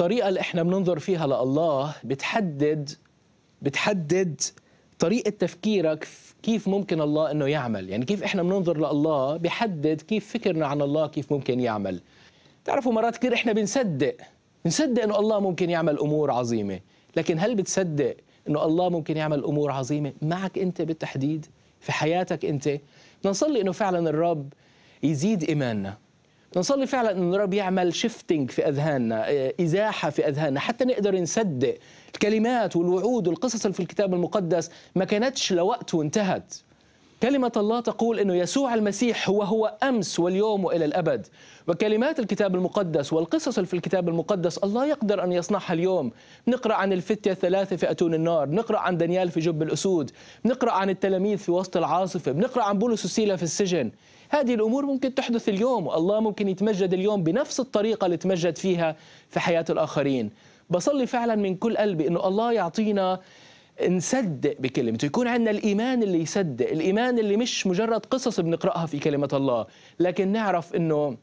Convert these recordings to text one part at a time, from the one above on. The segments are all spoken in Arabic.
الطريقه اللي احنا بننظر فيها لله بتحدد بتحدد طريقه تفكيرك كيف ممكن الله انه يعمل يعني كيف احنا بننظر لله بيحدد كيف فكرنا عن الله كيف ممكن يعمل تعرفوا مرات كثير احنا بنصدق بنصدق انه الله ممكن يعمل امور عظيمه لكن هل بتصدق انه الله ممكن يعمل امور عظيمه معك انت بالتحديد في حياتك انت نصلي انه فعلا الرب يزيد ايماننا نصلي فعلا ان الرب يعمل شيفتنج في اذهاننا آه، ازاحه في اذهاننا حتى نقدر نصدق الكلمات والوعود والقصص اللي في الكتاب المقدس ما كانتش لوقت وانتهت كلمة الله تقول أنه يسوع المسيح هو هو أمس واليوم وإلى الأبد وكلمات الكتاب المقدس والقصص في الكتاب المقدس الله يقدر أن يصنعها اليوم نقرأ عن الفتية الثلاثة في أتون النار نقرأ عن دانيال في جب الأسود نقرأ عن التلاميذ في وسط العاصفة بنقرأ عن بولس وسيلة في السجن هذه الأمور ممكن تحدث اليوم والله ممكن يتمجد اليوم بنفس الطريقة اللي تمجد فيها في حياة الآخرين بصلي فعلا من كل قلبي أنه الله يعطينا نصدق بكلمته يكون عندنا الإيمان اللي يصدق الإيمان اللي مش مجرد قصص بنقرأها في كلمة الله لكن نعرف أنه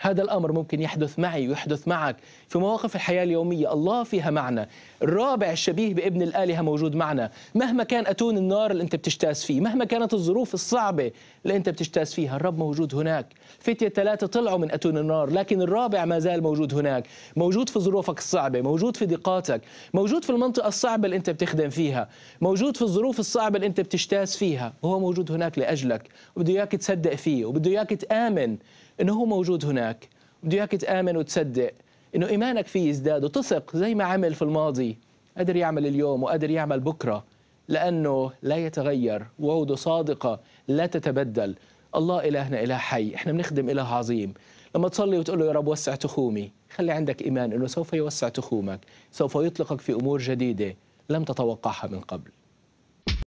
هذا الأمر ممكن يحدث معي ويحدث معك في مواقف الحياة اليومية الله فيها معنى الرابع الشبيه بابن الآلهة موجود معنا مهما كان أتون النار اللي أنت بتجتاز فيه مهما كانت الظروف الصعبة اللي أنت بتجتاز فيها الرب موجود هناك فتية ثلاثة طلعوا من أتون النار لكن الرابع ما زال موجود هناك موجود في ظروفك الصعبة موجود في ضيقاتك موجود في المنطقة الصعبة اللي أنت بتخدم فيها موجود في الظروف الصعبة اللي أنت بتجتاز فيها هو موجود هناك لأجلك وبده إياك تصدق فيه وبده إياك تآمن انه هو موجود هناك بده اياك تامن وتصدق انه ايمانك فيه يزداد وتثق زي ما عمل في الماضي قادر يعمل اليوم وقادر يعمل بكره لانه لا يتغير وعوده صادقه لا تتبدل الله الهنا اله حي احنا بنخدم اله عظيم لما تصلي وتقول له يا رب وسع تخومي خلي عندك ايمان انه سوف يوسع تخومك سوف يطلقك في امور جديده لم تتوقعها من قبل